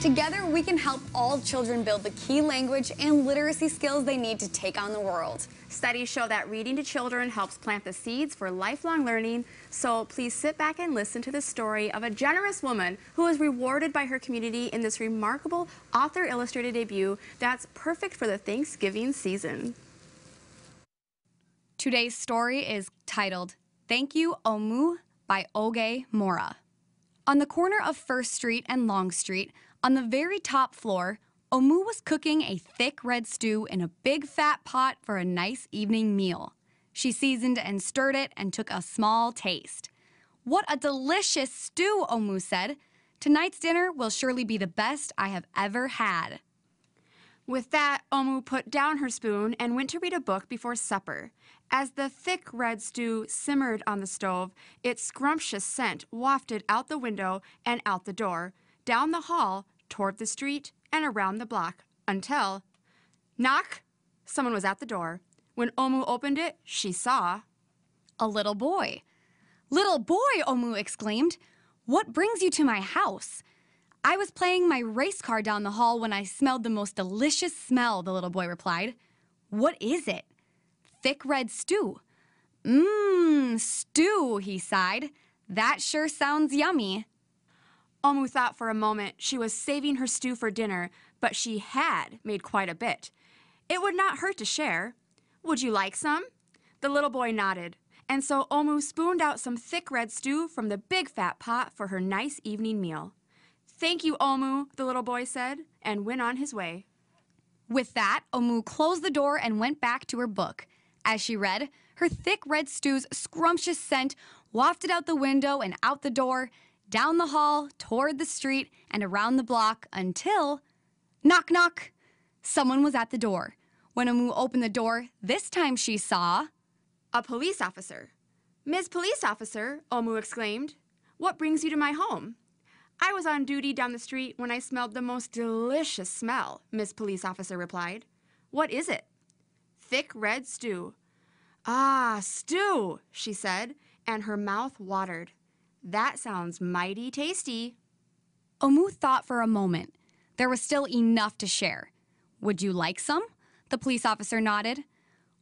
Together, we can help all children build the key language and literacy skills they need to take on the world. Studies show that reading to children helps plant the seeds for lifelong learning, so please sit back and listen to the story of a generous woman who was rewarded by her community in this remarkable author-illustrated debut that's perfect for the Thanksgiving season. Today's story is titled Thank You, Omu by Oge Mora. On the corner of First Street and Long Street, on the very top floor, Omu was cooking a thick red stew in a big fat pot for a nice evening meal. She seasoned and stirred it and took a small taste. What a delicious stew, Omu said. Tonight's dinner will surely be the best I have ever had. With that, Omu put down her spoon and went to read a book before supper. As the thick red stew simmered on the stove, its scrumptious scent wafted out the window and out the door, down the hall, toward the street, and around the block until knock, someone was at the door. When Omu opened it, she saw a little boy. Little boy, Omu exclaimed. What brings you to my house? I was playing my race car down the hall when I smelled the most delicious smell, the little boy replied. What is it? Thick red stew. Mmm, stew, he sighed. That sure sounds yummy. Omu thought for a moment she was saving her stew for dinner, but she had made quite a bit. It would not hurt to share. Would you like some? The little boy nodded, and so Omu spooned out some thick red stew from the big fat pot for her nice evening meal. Thank you, Omu, the little boy said, and went on his way. With that, Omu closed the door and went back to her book. As she read, her thick red stew's scrumptious scent wafted out the window and out the door, down the hall, toward the street, and around the block until knock, knock! Someone was at the door. When Amu opened the door, this time she saw a police officer. Ms. Police Officer, Omu exclaimed, what brings you to my home? I was on duty down the street when I smelled the most delicious smell, Miss Police Officer replied. What is it? Thick red stew. Ah, stew, she said, and her mouth watered. That sounds mighty tasty. Omu thought for a moment. There was still enough to share. Would you like some? The police officer nodded.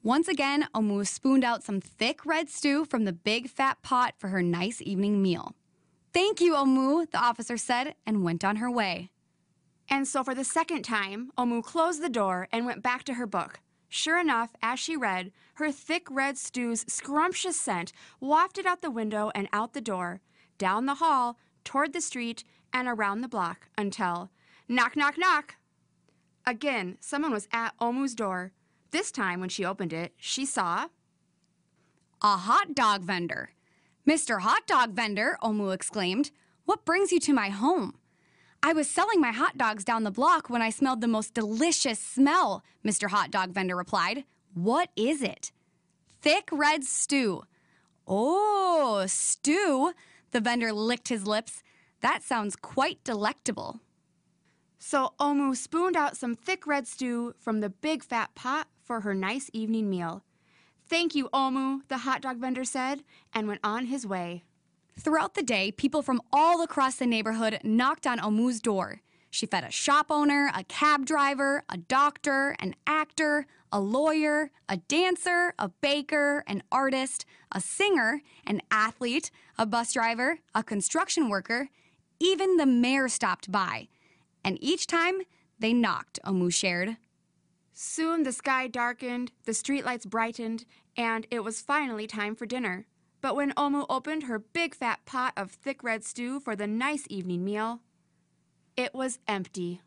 Once again, Omu spooned out some thick red stew from the big fat pot for her nice evening meal. Thank you, Omu, the officer said and went on her way. And so for the second time, Omu closed the door and went back to her book. Sure enough, as she read, her thick red stew's scrumptious scent wafted out the window and out the door, down the hall, toward the street, and around the block until knock, knock, knock. Again, someone was at Omu's door. This time, when she opened it, she saw a hot dog vendor. Mr. Hot Dog Vendor, Omu exclaimed, what brings you to my home? I was selling my hot dogs down the block when I smelled the most delicious smell, Mr. Hot Dog Vendor replied. What is it? Thick red stew. Oh, stew. The vendor licked his lips. That sounds quite delectable. So Omu spooned out some thick red stew from the big fat pot for her nice evening meal. Thank you, Omu, the hot dog vendor said, and went on his way. Throughout the day, people from all across the neighborhood knocked on Omu's door. She fed a shop owner, a cab driver, a doctor, an actor, a lawyer, a dancer, a baker, an artist, a singer, an athlete, a bus driver, a construction worker. Even the mayor stopped by. And each time, they knocked, Omu shared. Soon the sky darkened, the streetlights brightened, and it was finally time for dinner. But when Omu opened her big fat pot of thick red stew for the nice evening meal, it was empty.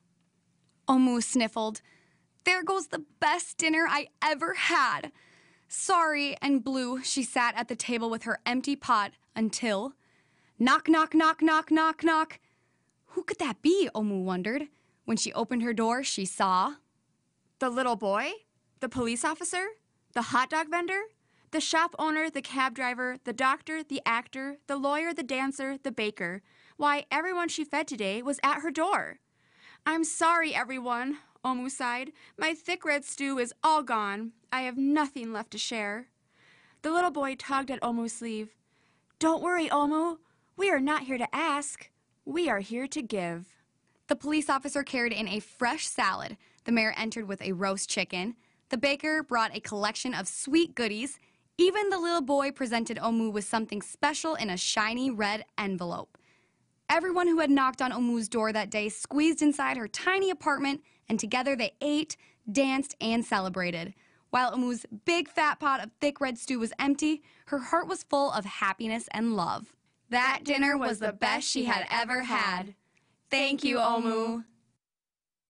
Omu sniffled. There goes the best dinner I ever had. Sorry and blue, she sat at the table with her empty pot until. Knock, knock, knock, knock, knock, knock. Who could that be? Omu wondered. When she opened her door, she saw. The little boy? The police officer? The hot dog vendor? the shop owner, the cab driver, the doctor, the actor, the lawyer, the dancer, the baker. Why, everyone she fed today was at her door. I'm sorry, everyone, Omu sighed. My thick red stew is all gone. I have nothing left to share. The little boy tugged at Omu's sleeve. Don't worry, Omu. We are not here to ask. We are here to give. The police officer carried in a fresh salad. The mayor entered with a roast chicken. The baker brought a collection of sweet goodies, even the little boy presented Omu with something special in a shiny red envelope. Everyone who had knocked on Omu's door that day squeezed inside her tiny apartment, and together they ate, danced, and celebrated. While Omu's big fat pot of thick red stew was empty, her heart was full of happiness and love. That dinner was the best she had ever had. Thank you, Omu.